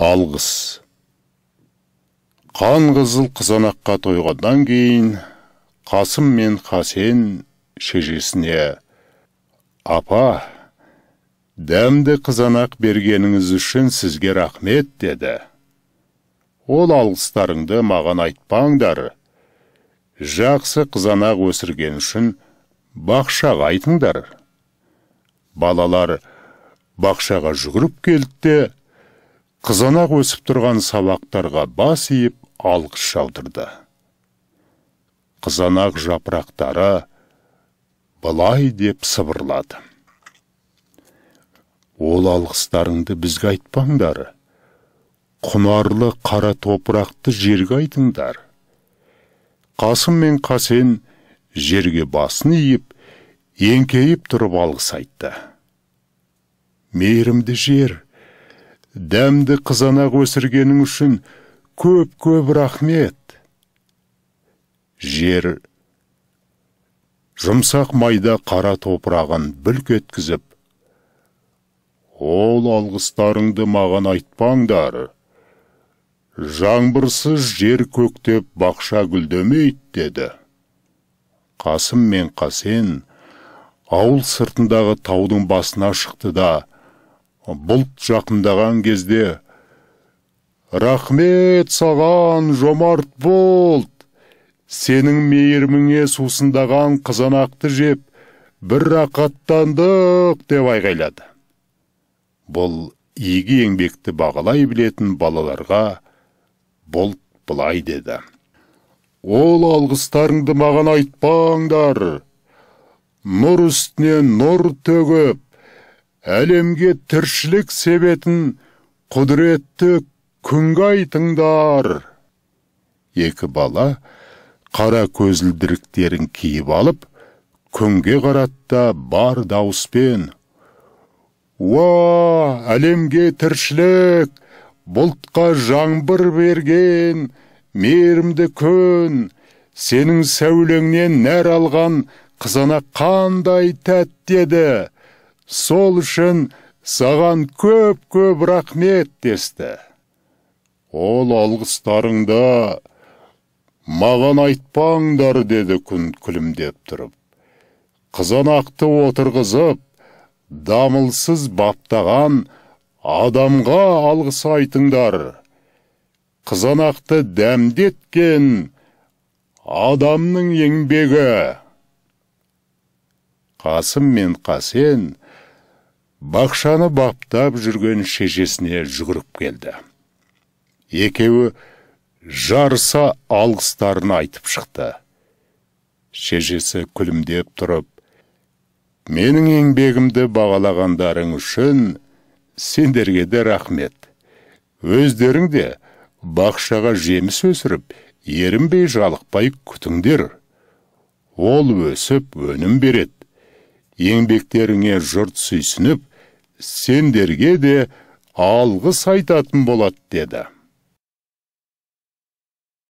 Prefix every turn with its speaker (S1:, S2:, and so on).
S1: алғыс қан қызыл қызанаққа тойғаннан кейін қасым мен қасен шежесіне апа дәмді қызанақ бергеніңіз үшін сізге рахмет деді ол алғыстарыңды маған айтпаңдар жақсы қызанақ өсірген үшін бақшаға айтыңдар балалар бақшаға жүгіріп келді де қызанақ өсіп тұрған сабақтарға бас иіп алғыс жаудырды қызанақ жапырақтары былай деп сыбырлады ол алғыстарыңды бізге айтпаңдар құнарлы қара топырақты жерге айтыңдар қасым мен қасен жерге басын иіп еңкейіп тұрып алғыс айтты мейірімді жер дәмді қызанақ өсіргенің үшін көп көп рахмет жер жұмсақ майда қара топырағын бүлк еткізіп ол алғыстарыңды маған айтпаңдар жаңбырсыз жер көктеп бақша гүлдемейді деді қасым мен қасен ауыл сыртындағы таудың басына шықты да бұлт жақындаған кезде рахмет саған жомарт болт сенің мейіріміңе сусындаған қызанақты жеп бір рақаттандық деп айғайлады бұл игі еңбекті бағалай білетін балаларға «Бұлт былай деді ол алғыстарыңды маған айтпаңдар нұр үстіне нұр төгіп әлемге тіршілік себетін құдіретті күнге айтыңдар екі бала қара көзілдіріктерін киіп алып күнге қаратта бар дауыспен уа әлемге тіршілік бұлтқа жаңбыр берген мейірімді күн сенің сәулеңнен нәр алған қызана қандай тәтті еді сол үшін саған көп көп рахмет десті ол алғыстарыңды маған айтпаңдар деді күн күлімдеп тұрып қызанақты отырғызып дамылсыз баптаған адамға алғыс айтыңдар қызанақты дәмдеткен адамның еңбегі қасым мен қасен бақшаны баптап жүрген шешесіне жүгіріп келді екеуі жарыса алғыстарын айтып шықты шешесі күлімдеп тұрып менің еңбегімді бағалағандарың үшін сендерге де рахмет өздерің де бақшаға жеміс өсіріп ерінбей жалықпай күтіңдер ол өсіп өнім береді еңбектеріңе жұрт сүйсініп сендерге де алғыс айтатын болады деді